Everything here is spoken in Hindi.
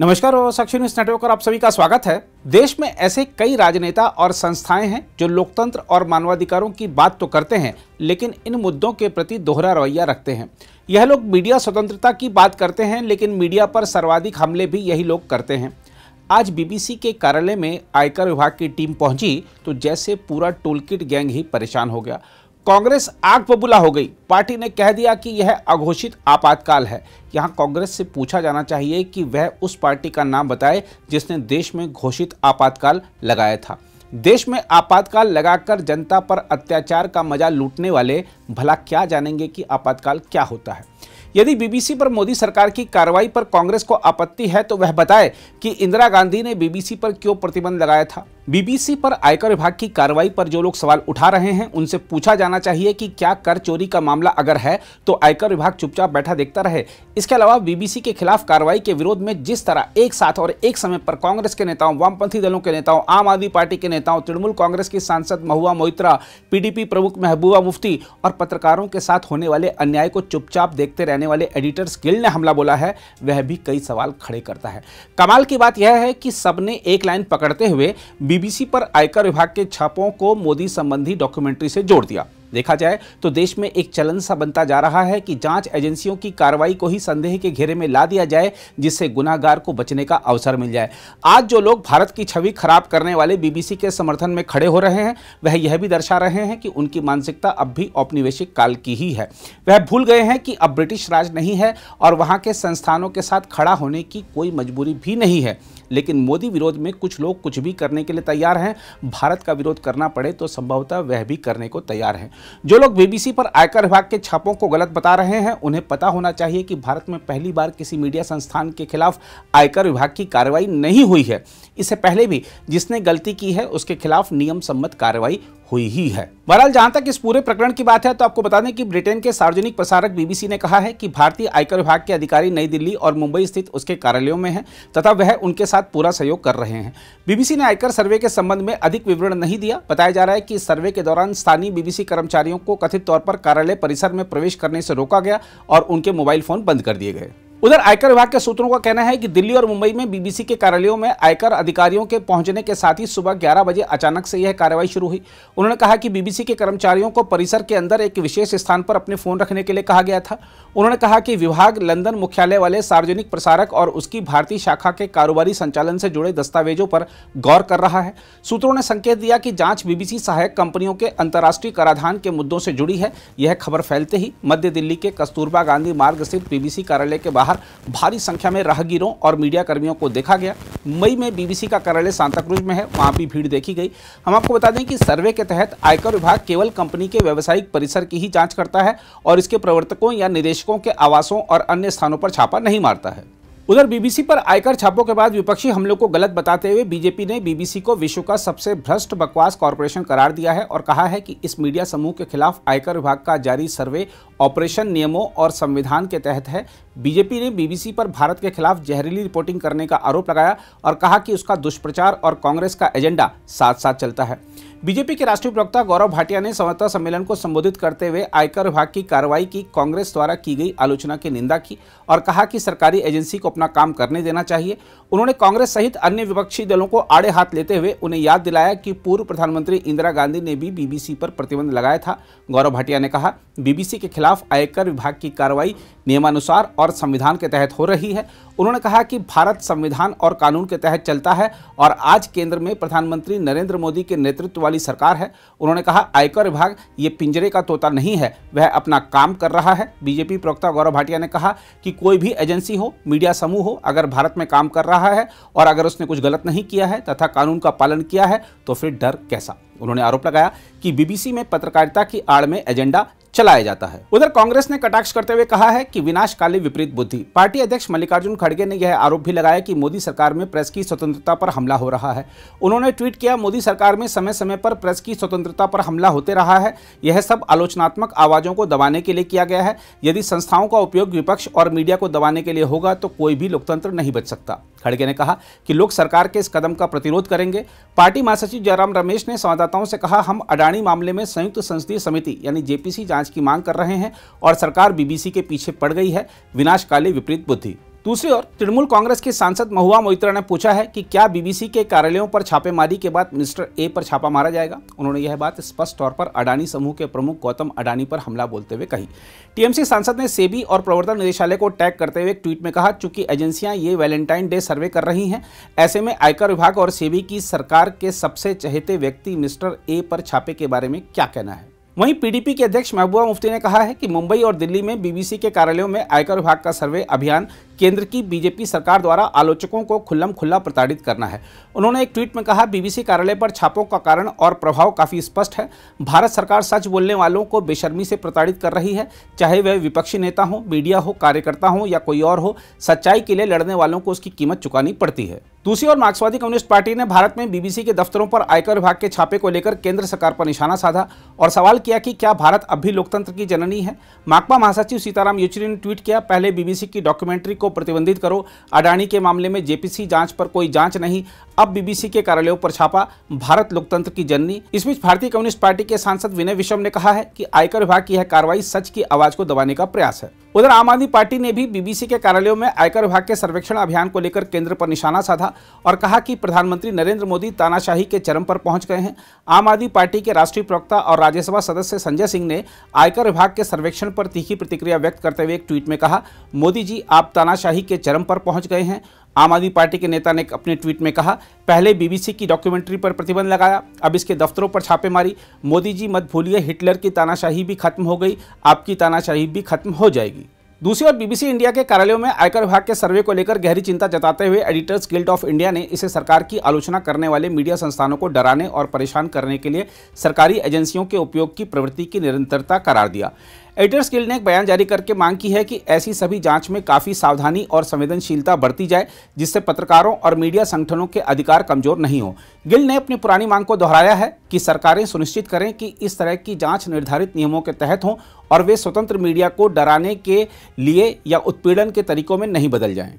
नमस्कार साक्षी न्यूज नेटवर्क और आप सभी का स्वागत है देश में ऐसे कई राजनेता और संस्थाएं हैं जो लोकतंत्र और मानवाधिकारों की बात तो करते हैं लेकिन इन मुद्दों के प्रति दोहरा रवैया रखते हैं यह लोग मीडिया स्वतंत्रता की बात करते हैं लेकिन मीडिया पर सर्वाधिक हमले भी यही लोग करते हैं आज बीबीसी के कार्यालय में आयकर विभाग की टीम पहुंची तो जैसे पूरा टोलकिट गैंग ही परेशान हो गया कांग्रेस आग बबूला हो गई पार्टी ने कह दिया कि यह अघोषित आपातकाल है यहां कांग्रेस से पूछा जाना चाहिए कि वह उस पार्टी का नाम बताए जिसने देश में घोषित आपातकाल लगाया था देश में आपातकाल लगाकर जनता पर अत्याचार का मजा लूटने वाले भला क्या जानेंगे कि आपातकाल क्या होता है यदि बीबीसी पर मोदी सरकार की कार्रवाई पर कांग्रेस को आपत्ति है तो वह बताए कि इंदिरा गांधी ने बीबीसी पर क्यों प्रतिबंध लगाया था बीबीसी पर आयकर विभाग की कार्रवाई पर जो लोग सवाल उठा रहे हैं उनसे पूछा जाना चाहिए कि क्या कर चोरी का मामला अगर है तो आयकर विभाग चुपचाप बैठा देखता रहे इसके अलावा बीबीसी के खिलाफ कार्रवाई के विरोध में जिस तरह एक साथ और एक समय पर कांग्रेस के नेताओं वामपंथी दलों के नेताओं आम आदमी पार्टी के नेताओं तृणमूल कांग्रेस की सांसद महुआ मोहित्रा पीडीपी प्रमुख महबूबा मुफ्ती और पत्रकारों के साथ होने वाले अन्याय को चुपचाप देखते रहने वाले एडिटर्स गिल ने हमला बोला है वह भी कई सवाल खड़े करता है कमाल की बात यह है कि सबने एक लाइन पकड़ते हुए बीबीसी पर आयकर विभाग के छापों को मोदी संबंधी डॉक्यूमेंट्री से जोड़ दिया देखा जाए तो देश में एक चलन सा बनता जा रहा है कि जांच एजेंसियों की कार्रवाई को ही संदेह के घेरे में ला दिया जाए जिससे गुनाहगार को बचने का अवसर मिल जाए आज जो लोग भारत की छवि खराब करने वाले बीबीसी के समर्थन में खड़े हो रहे हैं वह यह भी दर्शा रहे हैं कि उनकी मानसिकता अब भी औपनिवेशिक काल की ही है वह भूल गए हैं कि अब ब्रिटिश राज नहीं है और वहाँ के संस्थानों के साथ खड़ा होने की कोई मजबूरी भी नहीं है लेकिन मोदी विरोध में कुछ लोग कुछ भी करने के लिए तैयार हैं भारत का विरोध करना पड़े तो संभवतः वह भी करने को तैयार हैं जो लोग बीबीसी पर आयकर विभाग के छापों को गलत बता रहे हैं उन्हें पता होना चाहिए कि भारत में पहली बार किसी मीडिया संस्थान के खिलाफ आयकर विभाग की कार्रवाई नहीं हुई है इससे पहले भी जिसने गलती की है उसके खिलाफ नियम सम्मत कार्रवाई हुई ही है बहरहाल जहां तक इस पूरे प्रकरण की बात है तो आपको बता दें कि ब्रिटेन के सार्वजनिक प्रसारक बीबीसी ने कहा है कि भारतीय आयकर विभाग के अधिकारी नई दिल्ली और मुंबई स्थित उसके कार्यालयों में हैं तथा वह उनके साथ पूरा सहयोग कर रहे हैं बीबीसी ने आयकर सर्वे के संबंध में अधिक विवरण नहीं दिया बताया जा रहा है कि इस सर्वे के दौरान स्थानीय बीबीसी कर्मचारियों को कथित तौर पर कार्यालय परिसर में प्रवेश करने से रोका गया और उनके मोबाइल फोन बंद कर दिए गए उधर आयकर विभाग के सूत्रों का कहना है कि दिल्ली और मुंबई में बीबीसी के कार्यालयों में आयकर अधिकारियों के पहुंचने के साथ ही सुबह 11 बजे अचानक से यह कार्रवाई शुरू हुई उन्होंने कहा कि बीबीसी के कर्मचारियों को परिसर के अंदर एक विशेष स्थान पर अपने फोन रखने के लिए कहा गया था उन्होंने कहा कि विभाग लंदन मुख्यालय वाले सार्वजनिक प्रसारक और उसकी भारतीय शाखा के कारोबारी संचालन से जुड़े दस्तावेजों पर गौर कर रहा है सूत्रों ने संकेत दिया कि जांच बीबीसी सहायक कंपनियों के अंतर्राष्ट्रीय कराधान के मुद्दों से जुड़ी है यह खबर फैलते ही मध्य दिल्ली के कस्तूरबा गांधी मार्ग स्थित बीबीसी कार्यालय के बाहर बाहर भारी संख्या में राहगीरों और मीडिया कर्मियों को देखा गया मई में बीबीसी का कार्यालय सांताक्रूज में है वहाँ भी भीड़ देखी गई हम आपको बता दें कि सर्वे के तहत आयकर विभाग केवल कंपनी के व्यावसायिक परिसर की ही जाँच करता है और इसके प्रवर्तकों या निदेशकों के आवासों और अन्य स्थानों पर छापा नहीं मारता है उधर बीबीसी पर आयकर छापों के बाद विपक्षी हमलों को गलत बताते हुए बीजेपी ने बीबीसी को विश्व का सबसे भ्रष्ट बकवास कॉरपोरेशन करार दिया है और कहा है कि इस मीडिया समूह के खिलाफ आयकर विभाग का जारी सर्वे ऑपरेशन नियमों और संविधान के तहत है बीजेपी ने बीबीसी पर भारत के खिलाफ जहरीली रिपोर्टिंग करने का आरोप लगाया और कहा कि उसका दुष्प्रचार और कांग्रेस का एजेंडा साथ साथ चलता है बीजेपी के राष्ट्रीय प्रवक्ता गौरव भाटिया ने संवाददाता सम्मेलन को संबोधित करते हुए आयकर विभाग की कार्रवाई की कांग्रेस द्वारा की गई आलोचना की निंदा की और कहा कि सरकारी एजेंसी को अपना काम करने देना चाहिए उन्होंने कांग्रेस सहित अन्य विपक्षी दलों को आड़े हाथ लेते हुए उन्हें याद दिलाया कि पूर्व प्रधानमंत्री इंदिरा गांधी ने भी बीबीसी पर प्रतिबंध लगाया था गौरव भाटिया ने कहा बीबीसी के खिलाफ आयकर विभाग की कार्रवाई नियमानुसार और संविधान के तहत हो रही है उन्होंने कहा कि भारत संविधान और कानून के तहत चलता है और आज केंद्र में प्रधानमंत्री नरेंद्र मोदी के नेतृत्व वाली सरकार है उन्होंने कहा आयकर विभाग ये पिंजरे का तोता नहीं है वह अपना काम कर रहा है बीजेपी प्रवक्ता गौरव भाटिया ने कहा कि कोई भी एजेंसी हो मीडिया समूह हो अगर भारत में काम कर रहा है और अगर उसने कुछ गलत नहीं किया है तथा कानून का पालन किया है तो फिर डर कैसा उन्होंने आरोप लगाया कि बीबीसी में पत्रकारिता की आड़ में एजेंडा चलाया जाता है उधर कांग्रेस ने कटाक्ष करते हुए कहा है कि विनाश काली विपरीत बुद्धि पार्टी अध्यक्ष मल्लिकार्जुन खड़े खड़गे ने यह आरोप भी लगाया कि मोदी सरकार में प्रेस की स्वतंत्रता पर हमला हो रहा है उन्होंने ट्वीट किया मोदी सरकार में समय समय पर प्रेस की स्वतंत्रता पर हमला होते रहा है यह सब आलोचनात्मक आवाज़ों को दबाने के लिए किया गया है यदि संस्थाओं का उपयोग विपक्ष और मीडिया को दबाने के लिए होगा तो कोई भी लोकतंत्र नहीं बच सकता खड़गे ने कहा कि लोग सरकार के इस कदम का प्रतिरोध करेंगे पार्टी महासचिव जयराम रमेश ने संवाददाताओं से कहा हम अडानी मामले में संयुक्त संसदीय समिति यानी जेपीसी जांच की मांग कर रहे हैं और सरकार बीबीसी के पीछे पड़ गई है विनाशकाली विपरीत बुद्धि दूसरी ओर तृणमूल कांग्रेस के सांसद महुआ मोइत्रा ने पूछा है कि क्या बीबीसी के कार्यालयों पर छापेमारी के बाद मिनिस्टर ए पर छापा मारा जाएगा उन्होंने यह बात स्पष्ट तौर पर अडानी समूह के प्रमुख गौतम अडानी पर हमला बोलते हुए कही टीएमसी सांसद ने सेबी और प्रवर्तन निदेशालय को टैग करते हुए एक ट्वीट में कहा चूंकि एजेंसियां ये वैलेंटाइन डे सर्वे कर रही हैं ऐसे में आयकर विभाग और सेबी की सरकार के सबसे चहेते व्यक्ति मिस्टर ए पर छापे के बारे में क्या कहना है वहीं पीडीपी के अध्यक्ष महबूबा मुफ्ती ने कहा है कि मुंबई और दिल्ली में बीबीसी के कार्यालयों में आयकर विभाग का सर्वे अभियान केंद्र की बीजेपी सरकार द्वारा आलोचकों को खुल्लम खुल्ला प्रताड़ित करना है उन्होंने एक ट्वीट में कहा बीबीसी कार्यालय पर छापों का कारण और प्रभाव काफ़ी स्पष्ट है भारत सरकार सच बोलने वालों को बेशर्मी से प्रताड़ित कर रही है चाहे वह विपक्षी नेता हो मीडिया हो कार्यकर्ता हो या कोई और हो सच्चाई के लिए लड़ने वालों को उसकी कीमत चुकानी पड़ती है दूसरी ओर मार्क्सवादी कम्युनिस्ट पार्टी ने भारत में बीबीसी के दफ्तरों पर आयकर विभाग के छापे को लेकर केंद्र सरकार पर निशाना साधा और सवाल किया कि क्या भारत अब भी लोकतंत्र की जननी है माकपा महासचिव सीताराम येचुरी ने ट्वीट किया पहले बीबीसी की डॉक्यूमेंट्री को प्रतिबंधित करो अडानी के मामले में जेपीसी जांच पर कोई जांच नहीं अब बीबीसी के कार्यालयों पर छापा भारत लोकतंत्र की जननी इस बीच भारतीय कम्युनिस्ट पार्टी के सांसद विनय विश्व ने कहा है कि आयकर विभाग की यह कार्रवाई सच की आवाज को दबाने का प्रयास है उधर आम आदमी पार्टी ने भी बीबीसी के कार्यालयों में आयकर विभाग के सर्वेक्षण अभियान को लेकर केंद्र पर निशाना साधा और कहा कि प्रधानमंत्री नरेंद्र मोदी तानाशाही के चरम पर पहुंच गए हैं आम आदमी पार्टी के राष्ट्रीय प्रवक्ता और राज्यसभा सदस्य संजय सिंह ने आयकर विभाग के सर्वेक्षण पर तीखी प्रतिक्रिया व्यक्त करते हुए एक ट्वीट में कहा मोदी जी आप तानाशाही के चरम पर पहुंच गए हैं आम आदमी पार्टी के नेता ने अपने ट्वीट में कहा पहले बीबीसी की डॉक्यूमेंट्री पर प्रतिबंध लगाया अब इसके दफ्तरों पर छापेमारी मोदी जी मत भूलिए हिटलर की तानाशाही भी खत्म हो गई आपकी तानाशाही भी खत्म हो जाएगी दूसरी ओर बीबीसी इंडिया के कार्यालयों में आयकर विभाग के सर्वे को लेकर गहरी चिंता जताते हुए एडिटर्स गिल्ड ऑफ इंडिया ने इसे सरकार की आलोचना करने वाले मीडिया संस्थानों को डराने और परेशान करने के लिए सरकारी एजेंसियों के उपयोग की प्रवृत्ति की निरंतरता करार दिया एडिटर्स गिल्ड ने एक बयान जारी करके मांग की है कि ऐसी सभी जांच में काफ़ी सावधानी और संवेदनशीलता बरती जाए जिससे पत्रकारों और मीडिया संगठनों के अधिकार कमजोर नहीं हो गिल्ड ने अपनी पुरानी मांग को दोहराया है कि सरकारें सुनिश्चित करें कि इस तरह की जांच निर्धारित नियमों के तहत हों और वे स्वतंत्र मीडिया को डराने के लिए या उत्पीड़न के तरीकों में नहीं बदल जाएं